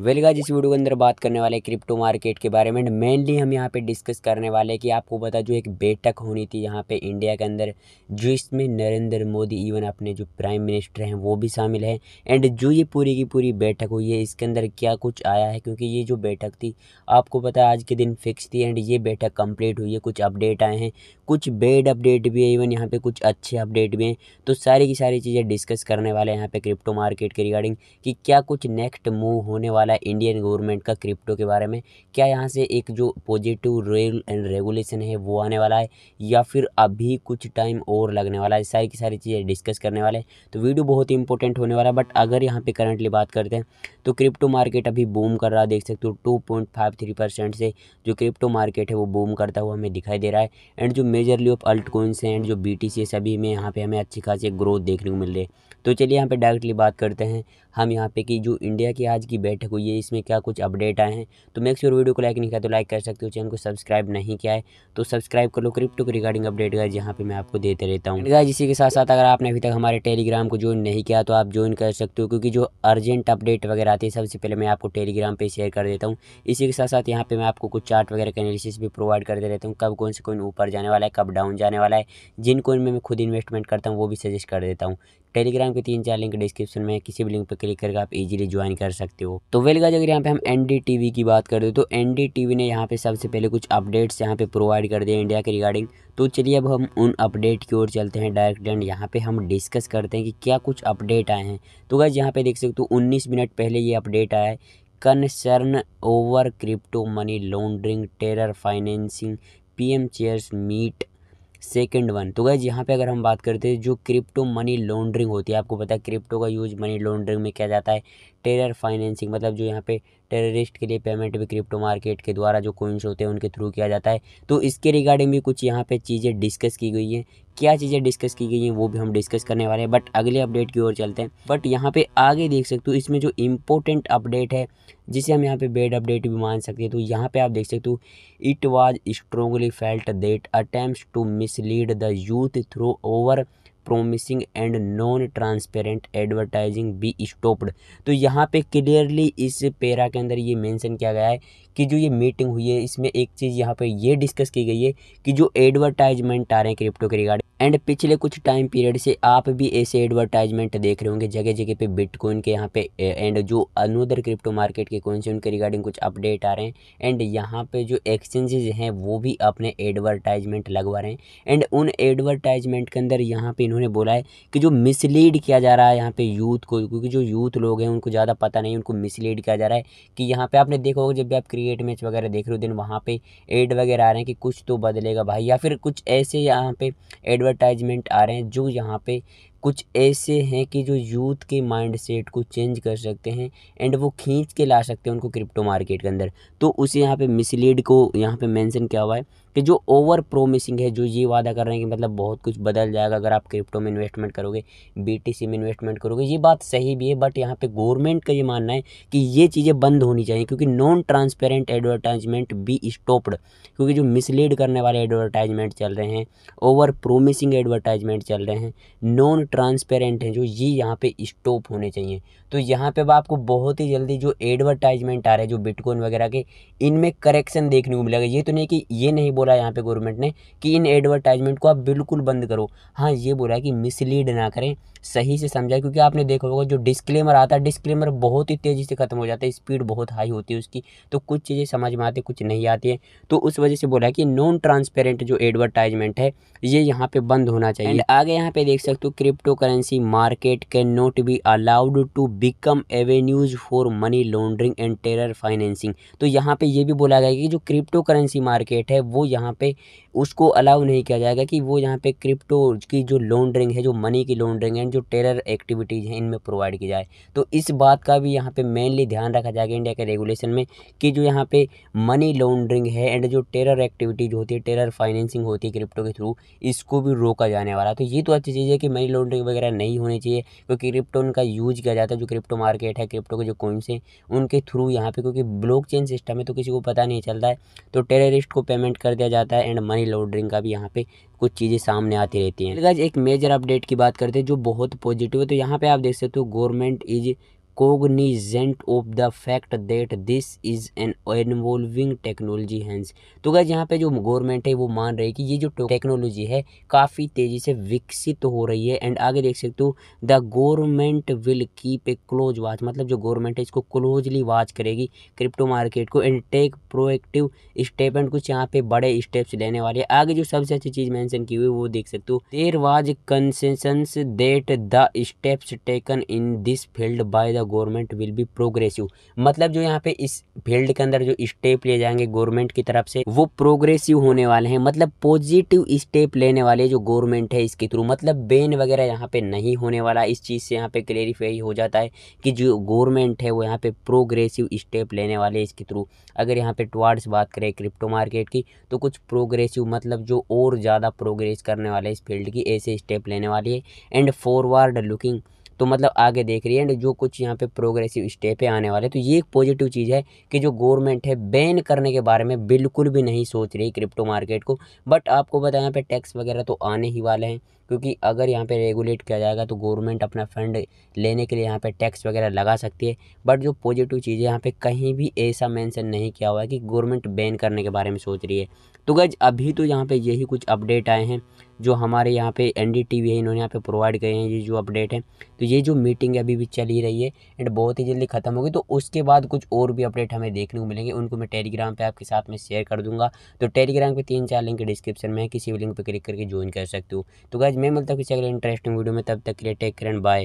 वेलगा जिस वीडियो के अंदर बात करने वाले क्रिप्टो मार्केट के बारे में मेनली हम यहाँ पे डिस्कस करने वाले कि आपको पता जो एक बैठक होनी थी यहाँ पे इंडिया के अंदर जो इसमें नरेंद्र मोदी इवन अपने जो प्राइम मिनिस्टर हैं वो भी शामिल हैं एंड जो ये पूरी की पूरी बैठक हुई है इसके अंदर क्या कुछ आया है क्योंकि ये जो बैठक थी आपको पता आज के दिन फिक्स थी एंड ये बैठक कम्प्लीट हुई है कुछ अपडेट आए हैं कुछ बेड अपडेट भी है इवन यहाँ पर कुछ अच्छे अपडेट भी हैं तो सारी की सारी चीज़ें डिस्कस करने वाले हैं यहाँ पर क्रिप्टो मार्केट के रिगार्डिंग कि क्या कुछ नेक्स्ट मूव होने वाला वाला है इंडियन गवर्नमेंट का क्रिप्टो के बारे में क्या यहाँ से एक जो पॉजिटिव रेल एंड रेगुलेशन है वो आने वाला है या फिर अभी कुछ टाइम और लगने वाला है सारी की सारी चीज़ें डिस्कस करने वाले तो वीडियो बहुत ही इंपॉर्टेंट होने वाला है बट अगर यहाँ पर करंटली बात करते हैं तो क्रिप्टो मार्केट अभी बूम कर रहा है देख सकते हो टू से जो क्रिप्टो मार्केट है वो बूम करता हुआ हमें दिखाई दे रहा है एंड जो मेजरली ऑफ अल्ट कोइंस हैं एंड जो बी सभी में यहाँ पर हमें अच्छी खासी ग्रोथ देखने को मिल रही है तो चलिए यहाँ पर डायरेक्टली बात करते हैं हम यहाँ पे कि जो इंडिया की आज की बैठक हुई है इसमें क्या कुछ अपडेट आए हैं तो मेक श्योर वीडियो को लाइक नहीं किया तो लाइक कर सकते हो चैनल को सब्सक्राइब नहीं किया है तो सब्सक्राइब कर लो क्रिप्टो के रिगार्डिंग अपडेट गाइज यहाँ पे मैं आपको देते रहता हूँ गाइज इसी के साथ साथ अगर आपने अभी तक हमारे टेलीग्राम को ज्वाइन नहीं किया तो आप ज्वाइन कर सकते हो क्योंकि जो अर्जेंट अपडेट वगैरह आती है सबसे पहले मैं आपको टेलीग्राम पर शेयर कर देता हूँ इसी के साथ साथ यहाँ पे मैं आपको कुछ चार्ट वगैरह का एनालिसिस भी प्रोवाइड करते रहता हूँ कब कौन से कोइन ऊपर जाने वाला है कब डाउन जाने वाला है जिन कोइन में मैं खुद इन्वेस्टमेंट करता हूँ वो भी सजेस्ट कर देता हूँ टेलीग्राम के तीन चार लिंक डिस्क्रिप्शन में किसी भी लिंक पर क्लिक करके आप इजीली ज्वाइन कर सकते हो तो वेलगाज अगर यहाँ पे हम एन की बात कर तो एन ने यहाँ पे सबसे पहले कुछ अपडेट्स यहाँ पे प्रोवाइड कर दिए इंडिया के रिगार्डिंग तो चलिए अब हम उन अपडेट की ओर चलते हैं डायरेक्ट एंड यहाँ पे हम डिस्कस करते हैं कि क्या कुछ अपडेट आए हैं तो गज यहाँ पे देख सकते हो उन्नीस मिनट पहले ये अपडेट आया है concern over crypto money laundering terror financing M chairs meet second one तो गैज यहाँ पे अगर हम बात करते हैं जो क्रिप्टो मनी लॉन्ड्रिंग होती है आपको पता है क्रिप्टो का यूज मनी लॉन्ड्रिंग में किया जाता है टेरर फाइनेंसिंग मतलब जो यहाँ पे टेररिस्ट के लिए पेमेंट भी क्रिप्टो मार्केट के द्वारा जो कोइंस होते हैं उनके थ्रू किया जाता है तो इसके रिगार्डिंग भी कुछ यहाँ पे चीज़ें डिस्कस की गई हैं क्या चीज़ें डिस्कस की गई हैं वो भी हम डिस्कस करने वाले हैं बट अगले अपडेट की ओर चलते हैं बट यहाँ पे आगे देख सकते हो इसमें जो इम्पोर्टेंट अपडेट है जिसे हम यहाँ पे बेड अपडेट भी मान सकते हैं तो यहाँ पे आप देख सकते हो it was strongly felt that attempt to mislead the youth through over promising and non transparent advertising be stopped तो यहाँ पे क्लियरली इस पेरा के अंदर ये मेंशन किया गया है कि जो ये मीटिंग हुई है इसमें एक चीज़ यहाँ पे ये डिस्कस की गई है कि जो एडवर्टाइजमेंट आ रहे हैं क्रिप्टो के रिगार्डिंग एंड पिछले कुछ टाइम पीरियड से आप भी ऐसे एडवर्टाइजमेंट देख रहे होंगे जगह जगह पे बिटकॉइन के यहाँ पे एंड जो अनोदर क्रिप्टो मार्केट के कौन से उनके रिगार्डिंग कुछ अपडेट आ रहे हैं एंड यहाँ पे जो एक्सचेंजेज हैं वो भी अपने एडवर्टाइजमेंट लगवा रहे हैं एंड उन एडवर्टाइजमेंट के अंदर यहाँ पर इन्होंने बोला है कि जो मिसलीड किया जा रहा है यहाँ पर यूथ को क्योंकि जो यूथ लोग हैं उनको ज़्यादा पता नहीं उनको मिसलीड किया जा रहा है कि यहाँ पर आपने देखा होगा जब भी आप क्रिएट मैच वगैरह देख रहे हो दिन वहाँ पर एड वगैरह आ रहे हैं कि कुछ तो बदलेगा भाई या फिर कुछ ऐसे यहाँ पर एडवर्ट एडवर्टाइजमेंट आ रहे हैं जो यहाँ पे कुछ ऐसे हैं कि जो यूथ के माइंड सेट को चेंज कर सकते हैं एंड वो खींच के ला सकते हैं उनको क्रिप्टो मार्केट के अंदर तो उसे यहाँ पे मिसलीड को यहाँ पे मेंशन किया हुआ है कि जो ओवर प्रोमिसिंग है जो ये वादा कर रहे हैं कि मतलब बहुत कुछ बदल जाएगा अगर आप क्रिप्टो में इन्वेस्टमेंट करोगे बी में इन्वेस्टमेंट करोगे ये बात सही भी है बट यहाँ पर गवर्नमेंट का ये मानना है कि ये चीज़ें बंद होनी चाहिए क्योंकि non transparent advertisement be stopped क्योंकि जो मिसलीड करने वाले एडवर्टाइजमेंट चल रहे हैं ओवर प्रोमिसिंग एडवर्टाइजमेंट चल रहे हैं नॉन ट्रांसपेरेंट हैं जो ये यहाँ पे स्टॉप होने चाहिए तो यहाँ पे आपको बहुत ही जल्दी जो एडवर्टाइजमेंट आ रहे हैं जो बिटकॉइन वगैरह के इनमें करेक्शन देखने को मिलेगा ये तो नहीं कि ये नहीं बोला यहाँ पे गवर्नमेंट ने कि इन एडवर्टाइजमेंट को आप बिल्कुल बंद करो हाँ ये बोला है कि मिसलीड ना करें सही से समझाए क्योंकि आपने देखा होगा जो डिस्क्लेमर आता है डिस्क्लेमर बहुत ही तेज़ी से ख़त्म हो जाता है स्पीड बहुत हाई होती है उसकी तो कुछ चीज़ें समझ में आती कुछ नहीं आती है तो उस वजह से बोला है कि नॉन ट्रांसपेरेंट जो एडवर्टाइजमेंट है ये यहाँ पर बंद होना चाहिए आगे यहाँ पर देख सकते हो crypto currency market can not be allowed to become avenues for money laundering and terror financing तो यहाँ पे ये भी बोला गया कि जो क्रिप्टो करेंसी मार्केट है वो यहाँ पे उसको अलाउ नहीं किया जाएगा कि वो यहाँ पे क्रिप्टो की जो लॉन्ड्रिंग है जो मनी की लॉन्ड्रिंग एंड जो टेरर एक्टिविटीज़ हैं इनमें प्रोवाइड की जाए तो इस बात का भी यहाँ पर मेनली ध्यान रखा जाएगा इंडिया के रेगुलेशन में कि जो यहाँ पर मनी लॉन्ड्रिंग है एंड जो टेरर एक्टिविटीज होती है टेरर फाइनेंसिंग होती है क्रिप्टो के थ्रू इसको भी रोका जाने वाला तो ये तो अच्छी चीज़ है कि मनी लॉन्ड्रिंग वगैरह नहीं होनी चाहिए क्योंकि क्रिप्टो उनका यूज किया जाता है जो क्रिप्टो मार्केट है क्रिप्टो के जो कोइंस हैं उनके थ्रू यहाँ पे क्योंकि ब्लॉक चेन सिस्टम है तो किसी को पता नहीं चलता है तो टेररिस्ट को पेमेंट कर दिया जाता है एंड मनी लॉन्ड्रिंग का भी यहाँ पे कुछ चीज़ें सामने आती रहती हैं एक मेजर अपडेट की बात करते हैं जो बहुत पॉजिटिव है तो यहाँ पे आप देख सकते हो government is cognizant of the fact that this is an involving technology hence तो गैस यहाँ पे जो गवर्नमेंट है वो मान रही है कि ये जो टेक्नोलॉजी है काफ़ी तेज़ी से विकसित तो हो रही है एंड आगे देख सकते हो the government will keep a close watch मतलब जो गवर्नमेंट है इसको क्लोजली वॉच करेगी क्रिप्टो मार्केट को and take proactive step and कुछ यहाँ पे बड़े स्टेप्स लेने वाले हैं आगे जो सबसे अच्छी चीज़ मैंशन की हुई वो देख सकते हो there was consensus that the steps taken in this field by the the government will be progressive मतलब जो यहाँ पे इस फील्ड के अंदर जो स्टेप लिए जाएंगे गवर्नमेंट की तरफ से वो प्रोग्रेसिव होने वाले हैं मतलब पॉजिटिव स्टेप लेने वाले जो गवर्नमेंट है इसके थ्रू मतलब बैन वगैरह यहाँ पे नहीं होने वाला इस चीज़ से यहाँ पे क्लेरिफाई हो जाता है कि जो गवर्नमेंट है वो यहाँ पे प्रोग्रेसिव स्टेप लेने वाले इसके थ्रू अगर यहाँ पे टुवार्ड्स बात करें क्रिप्टो मार्केट की तो कुछ प्रोग्रेसिव मतलब जो और ज़्यादा प्रोग्रेस करने वाले इस फील्ड की ऐसे स्टेप लेने वाली है एंड फॉरवर्ड लुकिंग तो मतलब आगे देख रही है एंड जो कुछ यहाँ पे प्रोग्रेसिव स्टेप है आने वाले तो ये एक पॉजिटिव चीज़ है कि जो गवर्नमेंट है बैन करने के बारे में बिल्कुल भी नहीं सोच रही क्रिप्टो मार्केट को बट आपको बताया यहाँ पे टैक्स वगैरह तो आने ही वाले हैं क्योंकि अगर यहाँ पे रेगुलेट किया जाएगा तो गवर्नमेंट अपना फंड लेने के लिए यहाँ पे टैक्स वगैरह लगा सकती है बट जो पॉजिटिव चीज़ है यहाँ पे कहीं भी ऐसा मेंशन नहीं किया हुआ है कि गवर्नमेंट बैन करने के बारे में सोच रही है तो गज अभी तो यहाँ पे यही कुछ अपडेट आए हैं जो हमारे यहाँ पे एन है इन्होंने यहाँ पे प्रोवाइड किए हैं ये जो अपडेट है तो ये जो मीटिंग अभी भी चली रही है एंड बहुत ही जल्दी ख़त्म होगी तो उसके बाद कुछ और भी अपडेट हमें देखने को मिलेंगे उनको मैं टेलीग्राम पे आपके साथ में शेयर कर दूंगा तो टेलीग्राम पे तीन चार लिंक डिस्क्रिप्शन में है किसी भी लिंक पर क्लिक करके ज्वाइन कर सकते हो तो गज मैं मिलता हूँ किसी अगले इंटरेस्टिंग वीडियो में तब तक के लिए टेक करें बाय